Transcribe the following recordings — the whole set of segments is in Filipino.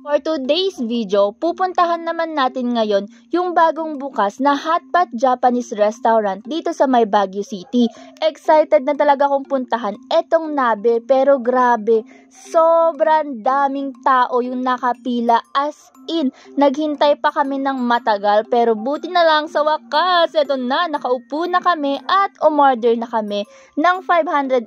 For today's video, pupuntahan naman natin ngayon yung bagong bukas na Hotpot Japanese Restaurant dito sa may Baguio City. Excited na talaga kong puntahan etong nabe pero grabe, sobrang daming tao yung nakapila as in. Naghintay pa kami ng matagal pero buti na lang sa wakas, eto na, nakaupo na kami at umorder na kami ng 580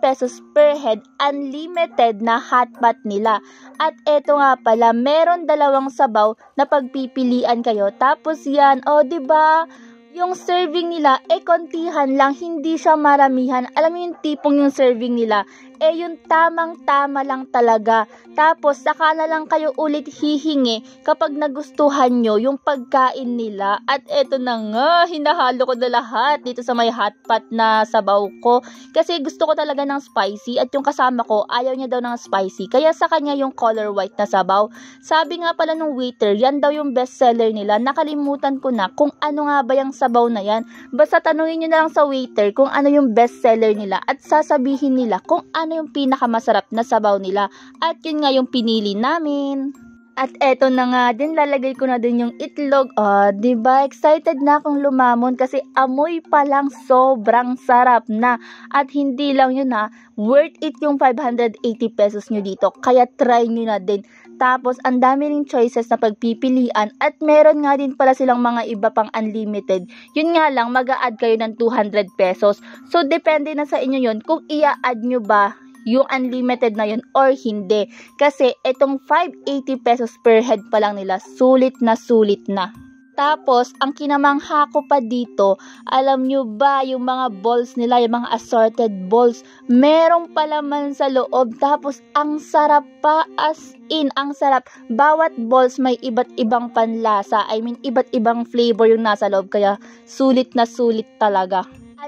pesos per head unlimited na hotpot nila. At eto nga pala meron dalawang sabaw na pagpipilian kayo. Tapos yan, o oh, ba yung serving nila, eh kontihan lang, hindi siya maramihan. Alam mo yung tipong yung serving nila, eh yung tamang-tama lang talaga. Tapos, saka na lang kayo ulit hihingi kapag nagustuhan nyo yung pagkain nila. At eto na nga, hinahalo ko na lahat dito sa may hotpot na sabaw ko. Kasi gusto ko talaga ng spicy at yung kasama ko, ayaw niya daw ng spicy. Kaya sa kanya yung color white na sabaw. Sabi nga pala nung waiter, yan daw yung best seller nila. Nakalimutan ko na kung ano nga ba yung sabaw na yan. Basta tanungin nyo na lang sa waiter kung ano yung best seller nila at sasabihin nila kung ano ano yung pinakamasarap na sabaw nila. At yun nga yung pinili namin. At eto na nga din, lalagay ko na din yung itlog. Oh, di ba? Excited na akong lumamon kasi amoy pa lang sobrang sarap na. At hindi lang yun ha, ah. worth it yung 580 pesos nyo dito. Kaya try nyo na din tapos, ang dami ring choices na pagpipilian at meron nga din pala silang mga iba pang unlimited. Yun nga lang, mag add kayo ng 200 pesos. So, depende na sa inyo yun kung ia add nyo ba yung unlimited na yun or hindi. Kasi, itong 580 pesos per head pa lang nila, sulit na sulit na. Tapos, ang kinamangha ko pa dito, alam nyo ba, yung mga balls nila, yung mga assorted balls, merong palaman sa loob. Tapos, ang sarap pa, as in, ang sarap. Bawat balls may iba't ibang panlasa. I mean, iba't ibang flavor yung nasa loob. Kaya, sulit na sulit talaga.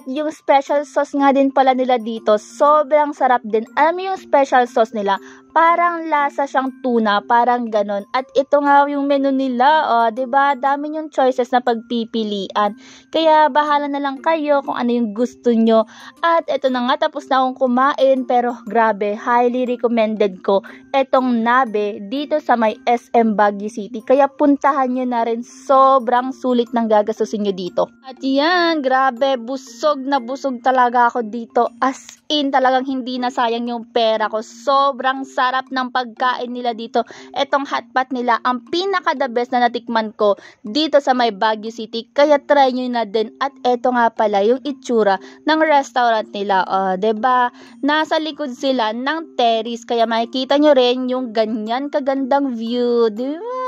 At yung special sauce nga din pala nila dito, sobrang sarap din. Alam yung special sauce nila, parang lasa siyang tuna, parang ganon. At ito nga yung menu nila, o, oh, ba diba? Dami yung choices na pagpipilian. Kaya bahala na lang kayo kung ano yung gusto nyo. At ito na nga, tapos na akong kumain, pero grabe, highly recommended ko etong nabe dito sa may SM Baguio City. Kaya puntahan nyo na rin, sobrang sulit ng gagastusin nyo dito. At yan, grabe, busog busog na busog talaga ako dito. As in, talagang hindi na sayang yung pera ko. Sobrang sarap ng pagkain nila dito. Etong hotpot nila, ang pinaka the best na natikman ko dito sa may Baguio City. Kaya try nyo na din. At eto nga pala yung itsura ng restaurant nila. O, uh, ba diba? Nasa likod sila ng terrace. Kaya makikita nyo rin yung ganyan kagandang view. Diba?